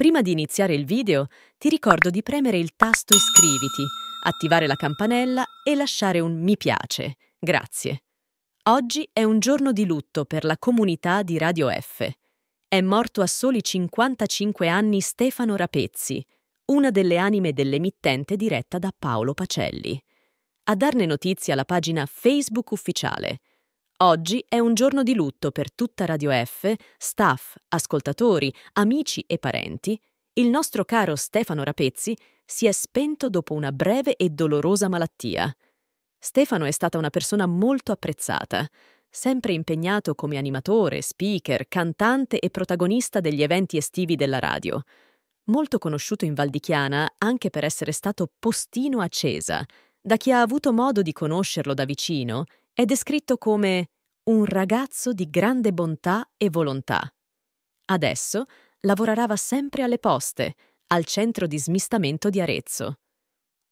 Prima di iniziare il video, ti ricordo di premere il tasto iscriviti, attivare la campanella e lasciare un mi piace. Grazie. Oggi è un giorno di lutto per la comunità di Radio F. È morto a soli 55 anni Stefano Rapezzi, una delle anime dell'emittente diretta da Paolo Pacelli. A darne notizia la pagina Facebook ufficiale. Oggi è un giorno di lutto per tutta Radio F, staff, ascoltatori, amici e parenti. Il nostro caro Stefano Rapezzi si è spento dopo una breve e dolorosa malattia. Stefano è stata una persona molto apprezzata, sempre impegnato come animatore, speaker, cantante e protagonista degli eventi estivi della radio. Molto conosciuto in Valdichiana anche per essere stato postino a Cesa, da chi ha avuto modo di conoscerlo da vicino, è descritto come un ragazzo di grande bontà e volontà. Adesso lavorava sempre alle poste, al centro di smistamento di Arezzo.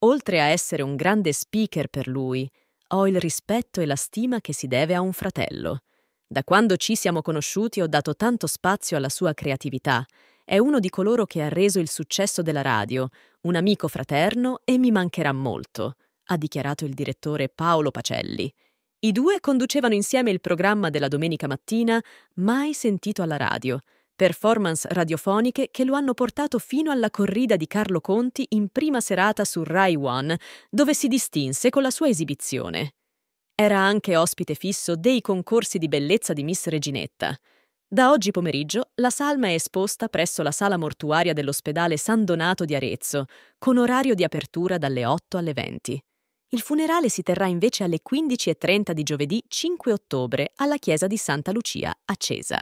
Oltre a essere un grande speaker per lui, ho il rispetto e la stima che si deve a un fratello. Da quando ci siamo conosciuti ho dato tanto spazio alla sua creatività. È uno di coloro che ha reso il successo della radio, un amico fraterno e mi mancherà molto ha dichiarato il direttore Paolo Pacelli. I due conducevano insieme il programma della domenica mattina, mai sentito alla radio, performance radiofoniche che lo hanno portato fino alla corrida di Carlo Conti in prima serata su Rai One, dove si distinse con la sua esibizione. Era anche ospite fisso dei concorsi di bellezza di Miss Reginetta. Da oggi pomeriggio la salma è esposta presso la sala mortuaria dell'ospedale San Donato di Arezzo, con orario di apertura dalle 8 alle 20. Il funerale si terrà invece alle 15.30 di giovedì 5 ottobre alla chiesa di Santa Lucia a Cesa.